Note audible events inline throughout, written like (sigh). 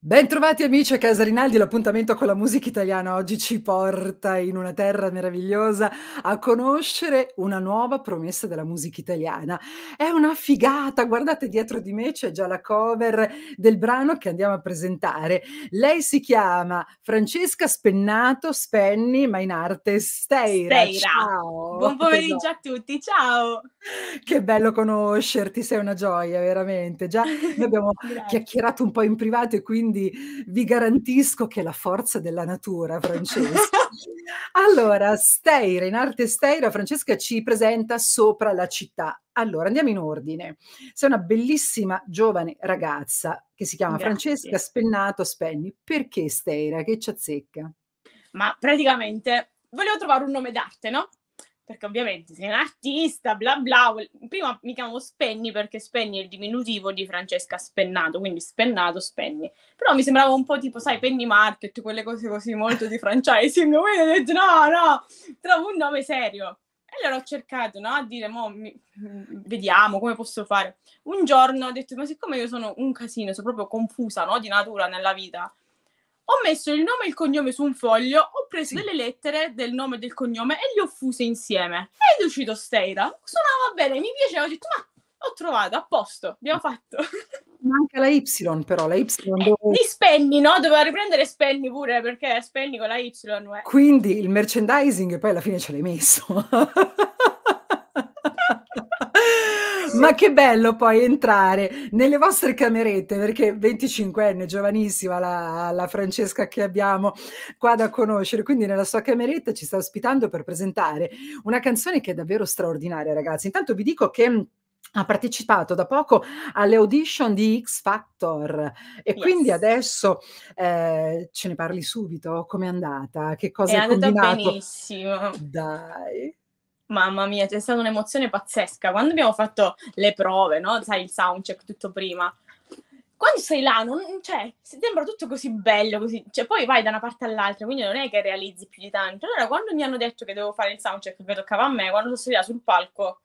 Bentrovati amici a Casa Rinaldi, l'appuntamento con la musica italiana oggi ci porta in una terra meravigliosa a conoscere una nuova promessa della musica italiana. È una figata, guardate dietro di me c'è già la cover del brano che andiamo a presentare. Lei si chiama Francesca Spennato Spenni, ma in arte Steira. Steira. Ciao. Buon pomeriggio a tutti, ciao. Che bello conoscerti, sei una gioia veramente. Già noi abbiamo (laughs) chiacchierato un po' in privato e quindi quindi vi garantisco che è la forza della natura, Francesca. allora, Steira, in arte Steira, Francesca ci presenta Sopra la città. Allora, andiamo in ordine. Sei una bellissima giovane ragazza che si chiama Grazie. Francesca Spennato Spenni. Perché Steira? Che ci azzecca? Ma praticamente volevo trovare un nome d'arte, no? perché ovviamente sei un artista, bla bla. Prima mi chiamo Spenny perché Spenny è il diminutivo di Francesca Spennato, quindi Spennato, Spenny. Però mi sembrava un po' tipo, sai, Penny Market, quelle cose così molto di franchising. Quindi (laughs) ho detto, no, no, trovo un nome serio. E allora ho cercato, no, a dire, mo, mi, vediamo come posso fare. Un giorno ho detto, ma siccome io sono un casino, sono proprio confusa, no, di natura nella vita, ho messo il nome e il cognome su un foglio, ho preso sì. delle lettere del nome e del cognome e le ho fuse insieme. Ed è uscito Steira. Suonava bene, mi piaceva, ho detto, ma l'ho trovato, a posto, abbiamo fatto. (laughs) Manca la Y però, la Y... Eh, dove... di Spenny, no? Doveva riprendere Spenny pure, perché Spenny con la Y... Eh. Quindi il merchandising poi alla fine ce l'hai messo. (laughs) Ma che bello poi entrare nelle vostre camerette, perché 25enne, giovanissima la, la Francesca che abbiamo qua da conoscere, quindi nella sua cameretta ci sta ospitando per presentare una canzone che è davvero straordinaria, ragazzi. Intanto vi dico che ha partecipato da poco alle audition di X Factor e yes. quindi adesso eh, ce ne parli subito, com'è andata, che cosa è hai combinato? È andata benissimo. Dai. Mamma mia, c'è stata un'emozione pazzesca. Quando abbiamo fatto le prove, no? Sai, il soundcheck, tutto prima. Quando sei là, non, cioè, sembra tutto così bello, così, cioè, poi vai da una parte all'altra, quindi non è che realizzi più di tanto. Allora, quando mi hanno detto che devo fare il soundcheck, che toccava a me, quando sono seduta sul palco,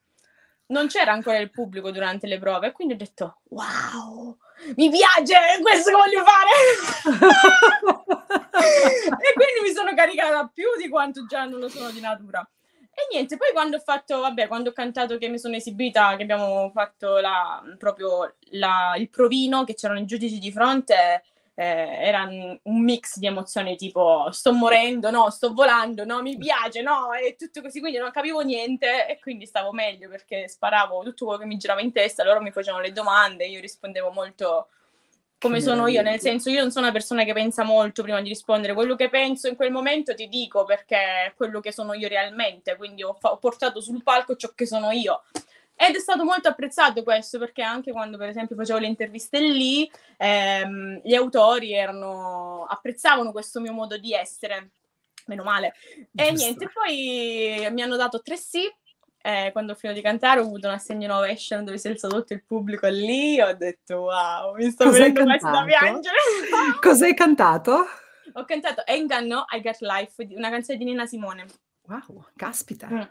non c'era ancora il pubblico durante le prove, quindi ho detto, wow, mi piace, questo che voglio fare! (laughs) (laughs) e quindi mi sono caricata più di quanto già non lo sono di natura. E niente, poi quando ho fatto, vabbè, quando ho cantato che mi sono esibita, che abbiamo fatto la, proprio la, il provino, che c'erano i giudici di fronte, eh, era un mix di emozioni tipo sto morendo, no, sto volando, no, mi piace, no, e tutto così, quindi non capivo niente e quindi stavo meglio perché sparavo tutto quello che mi girava in testa, loro mi facevano le domande, io rispondevo molto come sono io, nel senso io non sono una persona che pensa molto prima di rispondere, quello che penso in quel momento ti dico perché è quello che sono io realmente, quindi ho, fa- ho portato sul palco ciò che sono io. Ed è stato molto apprezzato questo perché anche quando per esempio facevo le interviste lì, ehm, gli autori erano, apprezzavano questo mio modo di essere, meno male. E niente, poi mi hanno dato tre sì eh, quando ho finito di cantare ho avuto una segno ovation dove si è alzato tutto il pubblico lì, ho detto wow, mi sto Cos'hai venendo quasi da piangere. (laughs) Cos'hai cantato? Ho cantato Enganno I Got Life, una canzone di Nina Simone. Wow, caspita. Mm.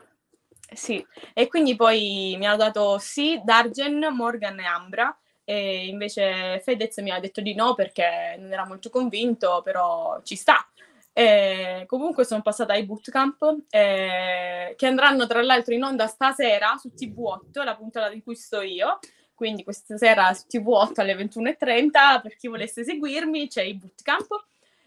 Sì, e quindi poi mi hanno dato sì, Dargen, Morgan e Ambra, e invece Fedez mi ha detto di no perché non era molto convinto, però ci sta. Eh, comunque sono passata ai bootcamp eh, che andranno tra l'altro in onda stasera su TV8, la puntata di cui sto io. Quindi questa sera su TV8 alle 21.30 per chi volesse seguirmi c'è i bootcamp.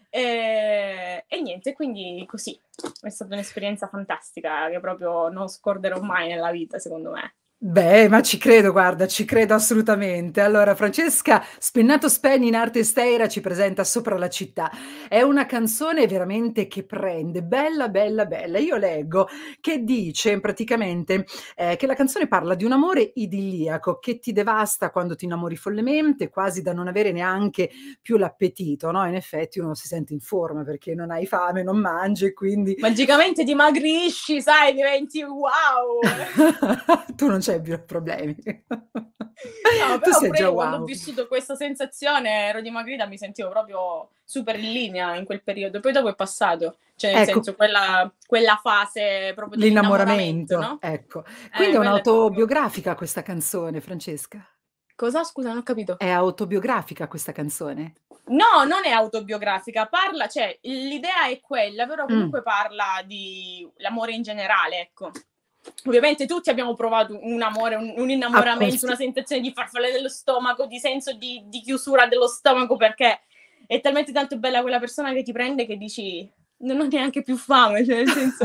Eh, e niente, quindi così è stata un'esperienza fantastica che proprio non scorderò mai nella vita, secondo me. Beh, ma ci credo, guarda, ci credo assolutamente. Allora, Francesca Spennato Spenni in arte steira ci presenta Sopra la città. È una canzone veramente che prende, bella, bella, bella. Io leggo che dice praticamente eh, che la canzone parla di un amore idilliaco che ti devasta quando ti innamori follemente, quasi da non avere neanche più l'appetito, no? In effetti uno si sente in forma perché non hai fame, non mangi e quindi... Magicamente dimagrisci, sai, diventi wow! (laughs) tu non c'hai più problemi. (laughs) No, tu sei già wow. quando ho vissuto questa sensazione, ero dimagrita, mi sentivo proprio super in linea in quel periodo. Poi dopo è passato, cioè nel ecco. senso quella, quella, fase proprio di No? Ecco. Eh, Quindi eh, è un'autobiografica proprio... questa canzone, Francesca. Cosa? Scusa, non ho capito. È autobiografica questa canzone? No, non è autobiografica, parla, cioè l'idea è quella, però mm. comunque mm. parla di l'amore in generale, ecco. Ovviamente tutti abbiamo provato un amore, un, un innamoramento, una sensazione di farfalle dello stomaco, di senso di, di chiusura dello stomaco perché è talmente tanto bella quella persona che ti prende che dici non ho neanche più fame, cioè nel senso,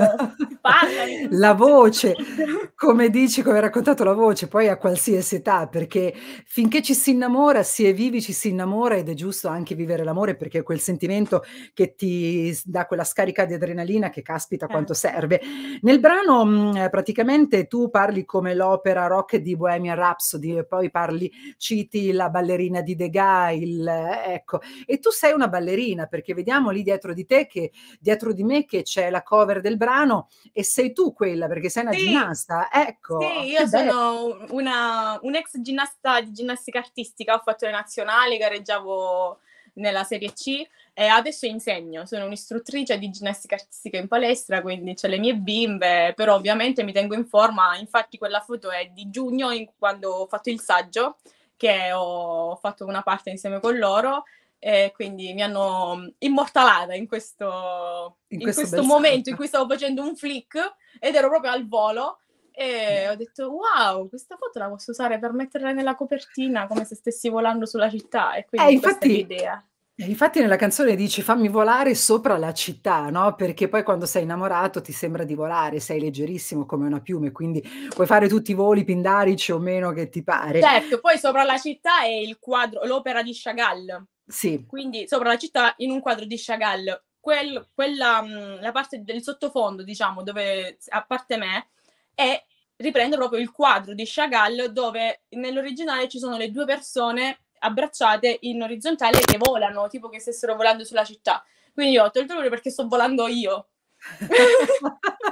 parlami. (laughs) la voce, (laughs) come dici, come hai raccontato la voce, poi a qualsiasi età, perché finché ci si innamora, si è vivi, ci si innamora ed è giusto anche vivere l'amore perché è quel sentimento che ti dà quella scarica di adrenalina che caspita certo. quanto eh. serve. Nel brano mm, praticamente tu parli come l'opera rock di Bohemian Rhapsody e poi parli, citi la ballerina di Degas, il, ecco, e tu sei una ballerina perché vediamo lì dietro di te che dietro di me che c'è la cover del brano e sei tu quella perché sei una sì. ginnasta. Ecco. Sì, io sono una, un'ex ginnasta di ginnastica artistica, ho fatto le nazionali, gareggiavo nella Serie C e adesso insegno, sono un'istruttrice di ginnastica artistica in palestra, quindi c'è le mie bimbe, però ovviamente mi tengo in forma, infatti quella foto è di giugno in, quando ho fatto il saggio che ho fatto una parte insieme con loro e quindi mi hanno immortalata in questo, in in questo, momento in cui stavo facendo un flick ed ero proprio al volo e ho detto wow questa foto la posso usare per metterla nella copertina come se stessi volando sulla città e quindi eh, infatti, l'idea eh, Infatti nella canzone dici fammi volare sopra la città, no? Perché poi quando sei innamorato ti sembra di volare, sei leggerissimo come una piuma e quindi puoi fare tutti i voli pindarici o meno che ti pare. Certo, poi sopra la città è il quadro, l'opera di Chagall sì. Quindi sopra la città in un quadro di Chagall. Quel, quella, mm, la parte del sottofondo, diciamo, dove a parte me, è, riprende proprio il quadro di Chagall dove nell'originale ci sono le due persone abbracciate in orizzontale che volano, tipo che stessero volando sulla città. Quindi io ho tolto il perché sto volando io. (laughs)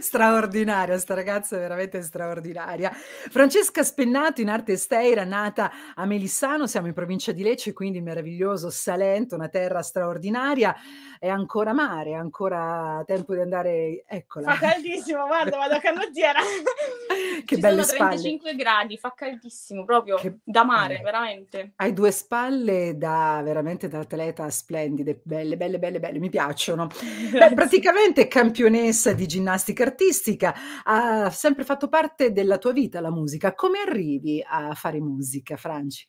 straordinaria, sta ragazza è veramente straordinaria. Francesca Spennato in arte steira, nata a Melissano, siamo in provincia di Lecce, quindi il meraviglioso Salento, una terra straordinaria, è ancora mare, è ancora tempo di andare, eccola. Fa caldissimo, guarda, vado a canottiera. (laughs) che Ci belle sono 35 spalle. gradi, fa caldissimo, proprio che... da mare, eh. veramente. Hai due spalle da veramente da atleta splendide, belle, belle, belle, belle, mi piacciono. (laughs) Beh, praticamente campionessa di ginnastica artistica, ha sempre fatto parte della tua vita la musica. Come arrivi a fare musica, Franci?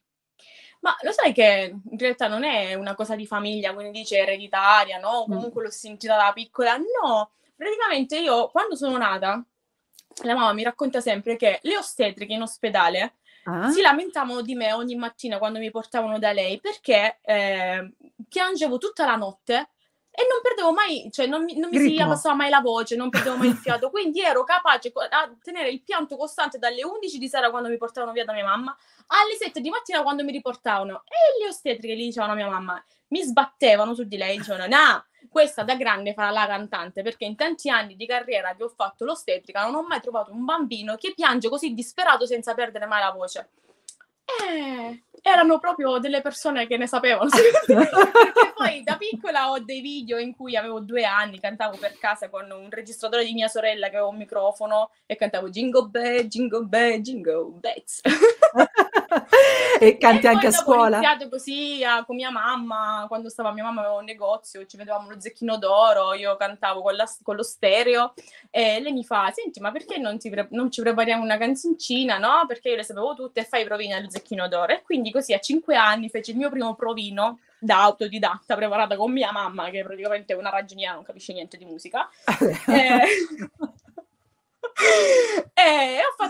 Ma lo sai che in realtà non è una cosa di famiglia, quindi c'è ereditaria, no? Mm. Comunque mm. l'ho sentita da piccola. No, praticamente io quando sono nata la mamma mi racconta sempre che le ostetriche in ospedale ah. si lamentavano di me ogni mattina quando mi portavano da lei perché eh, piangevo tutta la notte e non perdevo mai, cioè non, non mi si abbassava mai la voce, non perdevo mai il fiato, quindi ero capace a tenere il pianto costante dalle 11 di sera quando mi portavano via da mia mamma alle 7 di mattina quando mi riportavano e le ostetriche gli dicevano a mia mamma, mi sbattevano su di lei, dicevano no, nah, questa da grande farà la cantante perché in tanti anni di carriera che ho fatto l'ostetrica non ho mai trovato un bambino che piange così disperato senza perdere mai la voce. Eh, erano proprio delle persone che ne sapevano. (laughs) perché poi da piccola ho dei video in cui avevo due anni, cantavo per casa con un registratore di mia sorella che aveva un microfono e cantavo Jingle Bell, Jingle Bell, Jingle Bells. (laughs) e canti e anche a scuola. Ho iniziato così a, ah, con mia mamma, quando stava mia mamma aveva un negozio, ci vedevamo lo zecchino d'oro, io cantavo con, la, con lo stereo e lei mi fa, senti ma perché non, pre- non, ci prepariamo una canzoncina, no? Perché io le sapevo tutte e fai provini allo zecchino d'oro. E quindi così a cinque anni fece il mio primo provino da autodidatta preparata con mia mamma, che è praticamente è una ragioniera, non capisce niente di musica. (laughs) eh, (laughs) (laughs)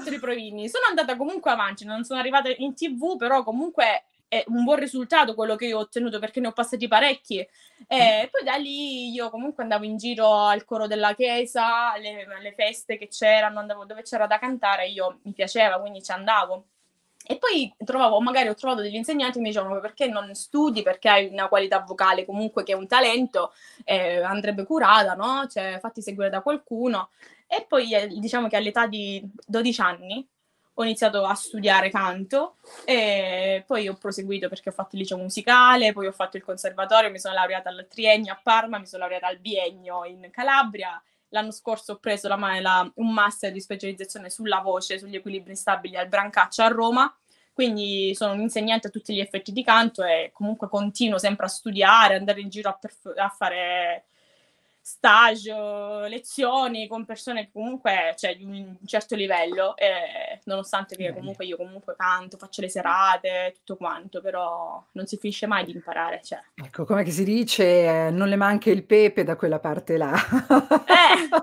fatto dei provini. Sono andata comunque avanti, non sono arrivata in tv, però comunque è un buon risultato quello che io ho ottenuto perché ne ho passati parecchi. E mm. poi da lì io comunque andavo in giro al coro della chiesa, alle, alle feste che c'erano, andavo dove c'era da cantare, io mi piaceva, quindi ci andavo. E poi trovavo, magari ho trovato degli insegnanti che mi dicevano perché non studi, perché hai una qualità vocale comunque che è un talento, eh, andrebbe curata, no? Cioè, fatti seguire da qualcuno. E poi eh, diciamo che all'età di 12 anni ho iniziato a studiare canto e poi ho proseguito perché ho fatto il liceo musicale, poi ho fatto il conservatorio, mi sono laureata al triennio a Parma, mi sono laureata al biennio in Calabria. L'anno scorso ho preso la, la, un master di specializzazione sulla voce, sugli equilibri instabili al Brancaccia a Roma. Quindi sono un insegnante a tutti gli effetti di canto e comunque continuo sempre a studiare, andare in giro a, perf- a fare stagio, eh, lezioni con persone comunque, cioè, di un certo livello, eh, nonostante che comunque io comunque canto, faccio le serate, tutto quanto, però non si finisce mai di imparare, cioè. Ecco, come si dice, eh, non le manca il pepe da quella parte là. Eh.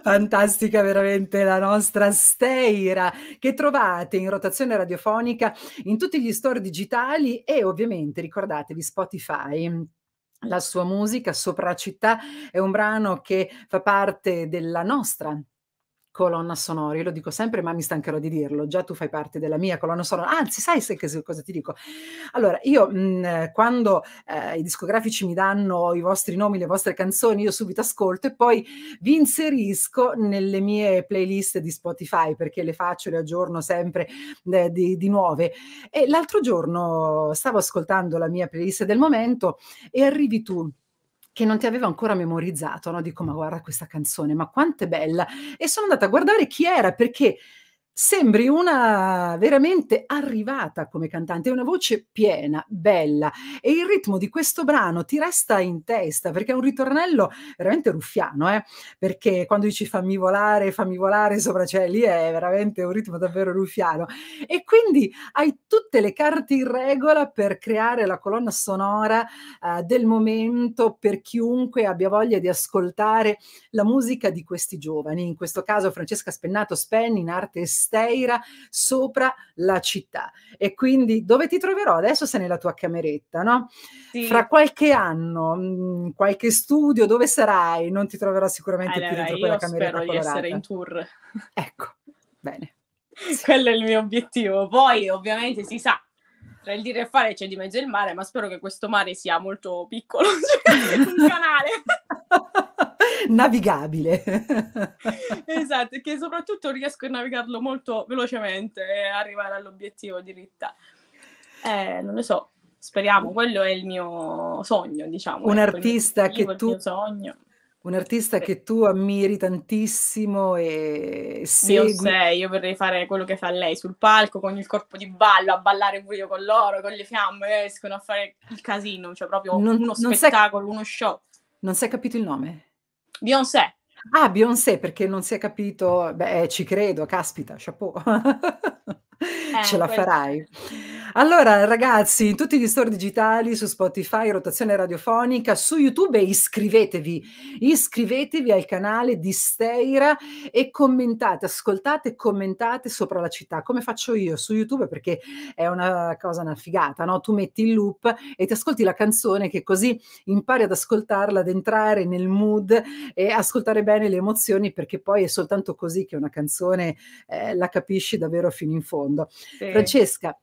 (laughs) Fantastica veramente la nostra Steira che trovate in rotazione radiofonica in tutti gli store digitali e ovviamente ricordatevi Spotify la sua musica, Sopra la città, è un brano che fa parte della nostra colonna sonora. Io lo dico sempre, ma mi stancherò di dirlo. Già tu fai parte della mia colonna sonora. Anzi, sai se, che, cosa ti dico? Allora, io mh, mhmm, quando eh, i discografici mi danno i vostri nomi, le vostre canzoni, io subito ascolto e poi vi inserisco nelle mie playlist di Spotify perché le faccio, le aggiorno sempre eh, di, di, nuove. E l'altro giorno stavo ascoltando la mia playlist del momento e arrivi tu che non ti avevo ancora memorizzato, no? dico ma guarda questa canzone, ma quanto è bella. E sono andata a guardare chi era perché sembri una veramente arrivata come cantante, hai una voce piena, bella e il ritmo di questo brano ti resta in testa perché è un ritornello veramente ruffiano, eh? perché quando dici fammi volare, fammi volare sopra, cioè lì è veramente un ritmo davvero ruffiano e quindi hai tutte le carte in regola per creare la colonna sonora eh, del momento per chiunque abbia voglia di ascoltare la musica di questi giovani, in questo caso Francesca Spennato Spenni in arte Esteira sopra la città. E quindi dove ti troverò? Adesso sei nella tua cameretta, no? Sì. Fra qualche anno, mm, qualche studio, dove sarai? Non ti troverò sicuramente allora, più dentro quella cameretta spero colorata. Spero di essere in tour. Ecco, bene. (laughs) Quello è il mio obiettivo. Poi, ovviamente, si sa, tra il dire e fare c'è di mezzo il mare, ma spero che questo mare sia molto piccolo, (laughs) cioè un canale. (laughs) navigabile. esatto, e che soprattutto riesco a navigarlo molto velocemente e arrivare all'obiettivo diritta. Eh, non lo so, speriamo, quello è il mio sogno, diciamo. Un artista che tu... Sogno. Un artista che tu ammiri tantissimo e segui. Io, sei, io vorrei fare quello che fa lei sul palco con il corpo di ballo, a ballare buio con loro, con le fiamme, che escono a fare il casino, cioè proprio non, uno non spettacolo, sei... uno show. Non si è capito il nome? Beyoncé. Ah, Beyoncé, perché non si è capito, beh, eh, ci credo, caspita, chapeau. Eh, Ce la quel... farai. Allora, ragazzi, in tutti gli store digitali, su Spotify, rotazione radiofonica, su YouTube iscrivetevi. Iscrivetevi al canale di Steira e commentate, ascoltate e commentate sopra la città, come faccio io su YouTube perché è una cosa una figata, no? Tu metti il loop e ti ascolti la canzone che così impari ad ascoltarla, ad entrare nel mood e ascoltare bene le emozioni perché poi è soltanto così che una canzone eh, la capisci davvero fino in fondo. Sì. Francesca,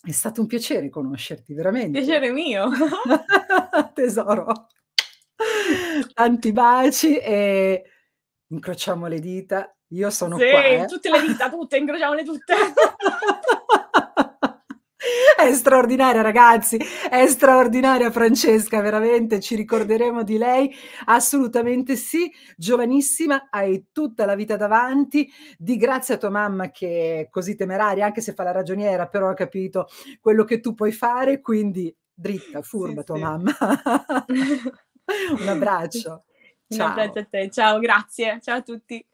è stato un piacere conoscerti, veramente. Piacere mio. (laughs) Tesoro. Tanti baci e incrociamo le dita. Io sono sì, qua. Eh. tutte le dita, tutte, incrociamole tutte. (laughs) è straordinaria ragazzi, è straordinaria Francesca, veramente ci ricorderemo di lei, assolutamente sì, giovanissima, hai tutta la vita davanti, di grazie a tua mamma che è così temeraria, anche se fa la ragioniera, però ha capito quello che tu puoi fare, quindi dritta, furba sì, tua sì. mamma. (laughs) Un abbraccio. Ciao. Un abbraccio a te, ciao, grazie, ciao a tutti.